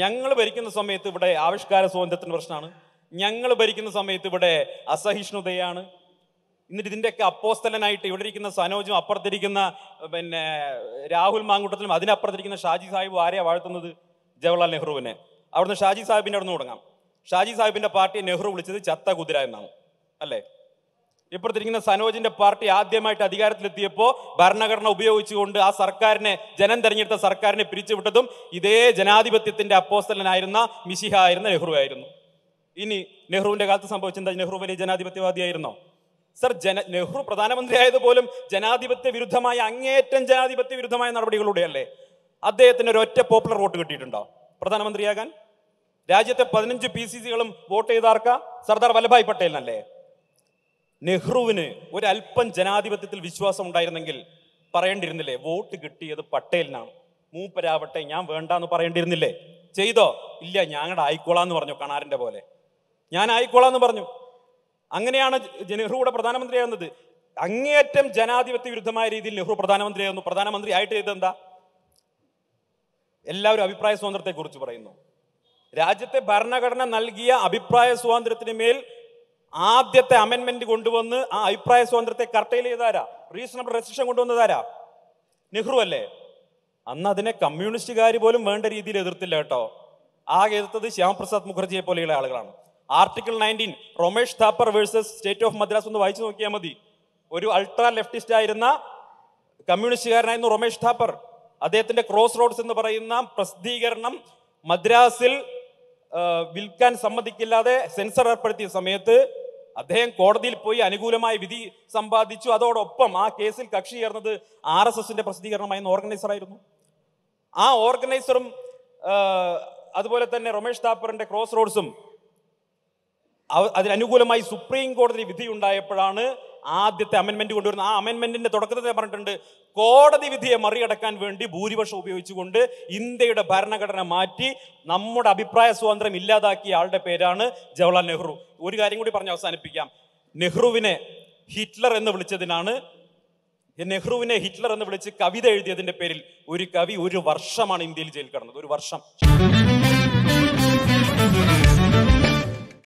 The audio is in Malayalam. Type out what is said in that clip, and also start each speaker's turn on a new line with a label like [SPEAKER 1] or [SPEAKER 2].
[SPEAKER 1] ഞങ്ങൾ ഭരിക്കുന്ന സമയത്ത് ഇവിടെ ആവിഷ്കാര സ്വാതന്ത്ര്യത്തിന് പ്രശ്നമാണ് ഞങ്ങൾ ഭരിക്കുന്ന സമയത്ത് ഇവിടെ അസഹിഷ്ണുതയാണ് എന്നിട്ട് ഇതിൻ്റെയൊക്കെ അപ്പോസ്തലനായിട്ട് ഇവിടെ ഇരിക്കുന്ന സനോജും അപ്പുറത്തിരിക്കുന്ന പിന്നെ രാഹുൽ മാങ്കുട്ടത്തിലും അതിനപ്പുറത്തിരിക്കുന്ന ഷാജി സാഹിബ് ആരെയാണ് വാഴ്ത്തുന്നത് ജവഹർലാൽ നെഹ്റുവിനെ അവിടുന്ന് ഷാജി സാഹിബിൻ്റെ അവിടെ നിന്ന് തുടങ്ങാം ഷാജി സാഹിബിൻ്റെ പാർട്ടി നെഹ്റു വിളിച്ചത് ചത്ത കുതിര എന്നാണ് അല്ലേ ഇപ്പുറത്തിരിക്കുന്ന സനോജിന്റെ പാർട്ടി ആദ്യമായിട്ട് അധികാരത്തിലെത്തിയപ്പോൾ ഭരണഘടന ഉപയോഗിച്ചുകൊണ്ട് ആ സർക്കാരിനെ ജനം തെരഞ്ഞെടുത്ത സർക്കാരിനെ പിരിച്ചുവിട്ടതും ഇതേ ജനാധിപത്യത്തിന്റെ അപ്പോസ്റ്റലനായിരുന്ന മിശിഹ ആയിരുന്ന നെഹ്റു ആയിരുന്നു ഇനി നെഹ്റുവിന്റെ കാലത്ത് സംഭവിച്ചത് നെഹ്റു വലിയ ജനാധിപത്യവാദിയായിരുന്നോ സർ ജന നെഹ്റു പ്രധാനമന്ത്രി ആയതുപോലും ജനാധിപത്യ വിരുദ്ധമായ അങ്ങേറ്റം ജനാധിപത്യ വിരുദ്ധമായ നടപടികളിലൂടെയല്ലേ അദ്ദേഹത്തിന് ഒരു ഒറ്റ പോപ്പുലർ വോട്ട് കിട്ടിയിട്ടുണ്ടോ പ്രധാനമന്ത്രിയാകാൻ രാജ്യത്തെ പതിനഞ്ച് പി സി സികളും വോട്ട് ചെയ്താർക്ക സർദാർ വല്ലഭായ് പട്ടേലിനല്ലേ നെഹ്റുവിന് ഒരല്പം ജനാധിപത്യത്തിൽ വിശ്വാസം ഉണ്ടായിരുന്നെങ്കിൽ പറയേണ്ടിയിരുന്നില്ലേ വോട്ട് കിട്ടിയത് പട്ടേലിനാണ് മൂപ്പരാവട്ടെ ഞാൻ വേണ്ട എന്ന് പറയേണ്ടിയിരുന്നില്ലേ ചെയ്തോ ഇല്ല ഞങ്ങളുടെ ആയിക്കോളാന്ന് പറഞ്ഞു കണാറിന്റെ പോലെ ഞാൻ ആയിക്കോളാന്ന് പറഞ്ഞു അങ്ങനെയാണ് നെഹ്റുവിടെ പ്രധാനമന്ത്രിയാകുന്നത് അങ്ങേയറ്റം ജനാധിപത്യ വിരുദ്ധമായ രീതിയിൽ നെഹ്റു പ്രധാനമന്ത്രിയായിരുന്നു പ്രധാനമന്ത്രി ആയിട്ട് എന്താ എല്ലാവരും അഭിപ്രായ സ്വാതന്ത്ര്യത്തെക്കുറിച്ച് പറയുന്നു രാജ്യത്തെ ഭരണഘടന നൽകിയ അഭിപ്രായ സ്വാതന്ത്ര്യത്തിന് മേൽ ആദ്യത്തെ അമെന്മെന്റ് കൊണ്ടുവന്ന് ആ അഭിപ്രായ സ്വാതന്ത്ര്യത്തെ കർട്ടയിൽ ചെയ്താരാ റീസണബിൾ റെസ്ട്രിക്ഷൻ കൊണ്ടുവന്നതാരാ നെഹ്റു അല്ലേ അന്ന് അതിനെ കമ്മ്യൂണിസ്റ്റുകാർ പോലും വേണ്ട രീതിയിൽ എതിർത്തില്ല കേട്ടോ ആകെ എതിർത്തത് ശ്യാമപ്രസാദ് മുഖർജിയെ പോലെയുള്ള ആളുകളാണ് article nineteen Romesh Thapar versus state of Madras ഒന്ന് വായിച്ചു നോക്കിയാൽ മതി ഒരു അൾട്രാ ലെഫ്റ്റിസ്റ്റ് ആയിരുന്ന കമ്മ്യൂണിസ്റ്റുകാരനായിരുന്നു റൊമേഷ് താപ്പർ അദ്ദേഹത്തിന്റെ ക്രോസ് റോഡ്സ് എന്ന് പറയുന്ന പ്രസിദ്ധീകരണം മദ്രാസിൽ വിൽക്കാൻ സമ്മതിക്കില്ലാതെ സെൻസർ ഏർപ്പെടുത്തിയ സമയത്ത് അദ്ദേഹം കോടതിയിൽ പോയി അനുകൂലമായ വിധി സമ്പാദിച്ചു അതോടൊപ്പം ആ കേസിൽ കക്ഷി ചേർന്നത് ആർ എസ് എസിന്റെ പ്രസിദ്ധീകരണമായിരുന്ന ഓർഗനൈസറായിരുന്നു ആ ഓർഗനൈസറും അതുപോലെ തന്നെ രമേഷ് താപ്പറിന്റെ ക്രോസ് റോഡ്സും അതിനനുകൂലമായി സുപ്രീം കോടതി വിധി ഉണ്ടായപ്പോഴാണ് ആദ്യത്തെ അമെന്മെന്റ് കൊണ്ടുവരുന്നത് ആ അമെന്മെന്റിന്റെ തുടക്കത്തിൽ പറഞ്ഞിട്ടുണ്ട് കോടതി വിധിയെ മറികടക്കാൻ വേണ്ടി ഭൂരിപക്ഷം ഉപയോഗിച്ചുകൊണ്ട് ഇന്ത്യയുടെ ഭരണഘടന മാറ്റി നമ്മുടെ അഭിപ്രായ സ്വാതന്ത്ര്യം ഇല്ലാതാക്കിയ ആളുടെ പേരാണ് ജവഹർലാൽ നെഹ്റു ഒരു കാര്യം കൂടി പറഞ്ഞ് അവസാനിപ്പിക്കാം നെഹ്റുവിനെ ഹിറ്റ്ലർ എന്ന് വിളിച്ചതിനാണ് നെഹ്റുവിനെ ഹിറ്റ്ലർ എന്ന് വിളിച്ച് കവിത എഴുതിയതിന്റെ പേരിൽ ഒരു കവി ഒരു വർഷമാണ് ഇന്ത്യയിൽ ജയിൽ കിടന്നത് ഒരു വർഷം